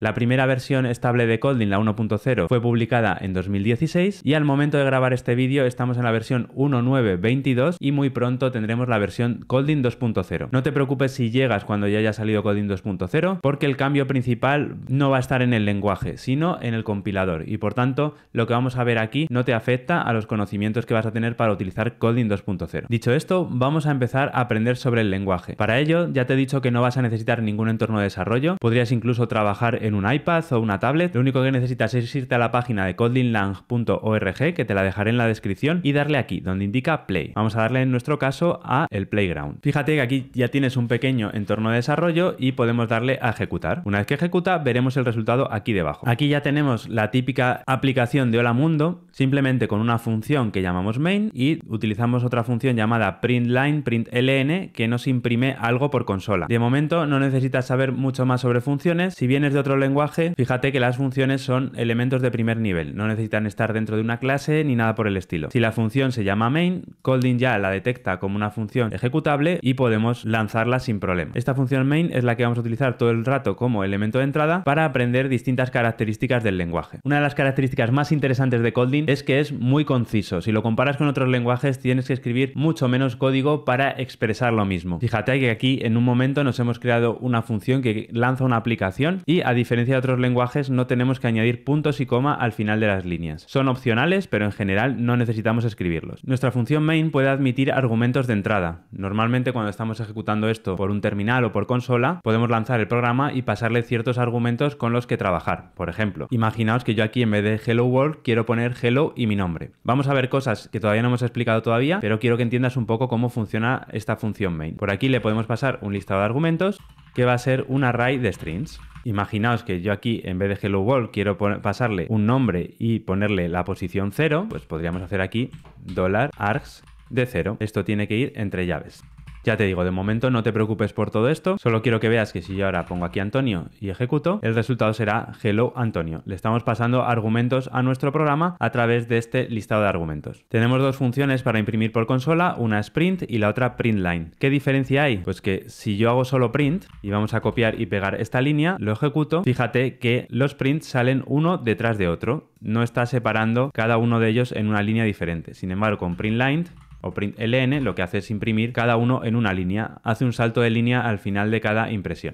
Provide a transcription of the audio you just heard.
La primera versión estable de Kotlin, la 1.0, fue publicada en 2016 y al momento de grabar este vídeo estamos en la versión 1.9.22 y muy pronto tendremos la versión Kotlin 2.0. No te preocupes si llegas cuando ya haya salido Kotlin 2.0 porque el cambio principal no va a estar en el lenguaje, sino en el compilador y por tanto lo que vamos a ver aquí no te afecta a los conocimientos que vas a tener para utilizar Kotlin 2.0. Dicho esto, vamos a empezar a aprender sobre el lenguaje. Para ello, ya te he dicho que no vas a necesitar ningún entorno de desarrollo, podrías incluso trabajar en en un iPad o una tablet. Lo único que necesitas es irte a la página de codlinlang.org, que te la dejaré en la descripción, y darle aquí, donde indica Play. Vamos a darle en nuestro caso a el Playground. Fíjate que aquí ya tienes un pequeño entorno de desarrollo y podemos darle a ejecutar. Una vez que ejecuta, veremos el resultado aquí debajo. Aquí ya tenemos la típica aplicación de Hola Mundo, simplemente con una función que llamamos main y utilizamos otra función llamada println, println, que nos imprime algo por consola. De momento no necesitas saber mucho más sobre funciones. Si vienes de otro lenguaje, fíjate que las funciones son elementos de primer nivel, no necesitan estar dentro de una clase ni nada por el estilo. Si la función se llama main, Colding ya la detecta como una función ejecutable y podemos lanzarla sin problema. Esta función main es la que vamos a utilizar todo el rato como elemento de entrada para aprender distintas características del lenguaje. Una de las características más interesantes de Colding es que es muy conciso. Si lo comparas con otros lenguajes, tienes que escribir mucho menos código para expresar lo mismo. Fíjate que aquí en un momento nos hemos creado una función que lanza una aplicación y a diferencia de otros lenguajes, no tenemos que añadir puntos y coma al final de las líneas. Son opcionales, pero en general no necesitamos escribirlos. Nuestra función main puede admitir argumentos de entrada. Normalmente cuando estamos ejecutando esto por un terminal o por consola, podemos lanzar el programa y pasarle ciertos argumentos con los que trabajar. Por ejemplo, imaginaos que yo aquí en vez de hello world quiero poner hello y mi nombre. Vamos a ver cosas que todavía no hemos explicado todavía, pero quiero que entiendas un poco cómo funciona esta función main. Por aquí le podemos pasar un listado de argumentos que va a ser un array de strings. Imaginaos que yo aquí, en vez de Hello World, quiero pasarle un nombre y ponerle la posición 0, pues podríamos hacer aquí $args de 0. Esto tiene que ir entre llaves. Ya te digo, de momento no te preocupes por todo esto, solo quiero que veas que si yo ahora pongo aquí Antonio y ejecuto, el resultado será Hello Antonio. Le estamos pasando argumentos a nuestro programa a través de este listado de argumentos. Tenemos dos funciones para imprimir por consola, una sprint print y la otra PrintLine. ¿Qué diferencia hay? Pues que si yo hago solo print y vamos a copiar y pegar esta línea, lo ejecuto, fíjate que los prints salen uno detrás de otro, no está separando cada uno de ellos en una línea diferente. Sin embargo, con PrintLine o println lo que hace es imprimir cada uno en una línea. Hace un salto de línea al final de cada impresión.